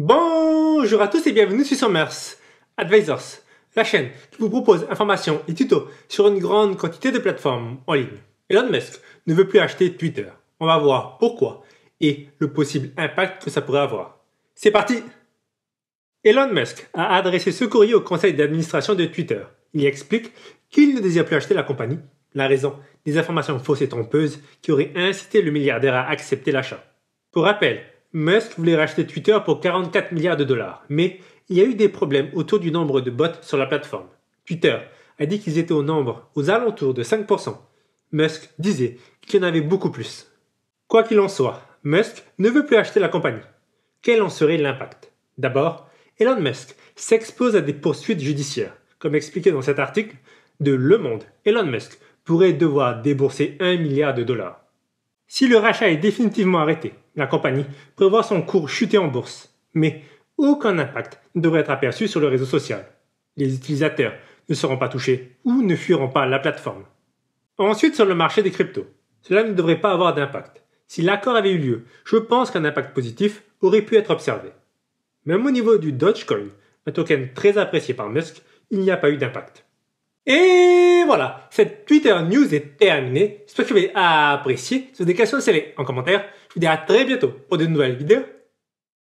Bonjour à tous et bienvenue sur Summers Advisors, la chaîne qui vous propose informations et tutos sur une grande quantité de plateformes en ligne. Elon Musk ne veut plus acheter Twitter. On va voir pourquoi et le possible impact que ça pourrait avoir. C'est parti Elon Musk a adressé ce courrier au conseil d'administration de Twitter. Il explique qu'il ne désire plus acheter la compagnie. La raison, des informations fausses et trompeuses qui auraient incité le milliardaire à accepter l'achat. Pour rappel, Musk voulait racheter Twitter pour 44 milliards de dollars, mais il y a eu des problèmes autour du nombre de bots sur la plateforme. Twitter a dit qu'ils étaient au nombre aux alentours de 5%. Musk disait qu'il y en avait beaucoup plus. Quoi qu'il en soit, Musk ne veut plus acheter la compagnie. Quel en serait l'impact D'abord, Elon Musk s'expose à des poursuites judiciaires. Comme expliqué dans cet article de Le Monde, Elon Musk pourrait devoir débourser 1 milliard de dollars. Si le rachat est définitivement arrêté, la compagnie prévoit son cours chuter en bourse, mais aucun impact ne devrait être aperçu sur le réseau social. Les utilisateurs ne seront pas touchés ou ne fuiront pas la plateforme. Ensuite, sur le marché des cryptos, cela ne devrait pas avoir d'impact. Si l'accord avait eu lieu, je pense qu'un impact positif aurait pu être observé. Même au niveau du Dogecoin, un token très apprécié par Musk, il n'y a pas eu d'impact. Et voilà, cette Twitter News est terminée. J'espère que vous avez apprécié. Si vous avez des questions, laissez-les en commentaire. Je vous dis à très bientôt pour de nouvelles vidéos.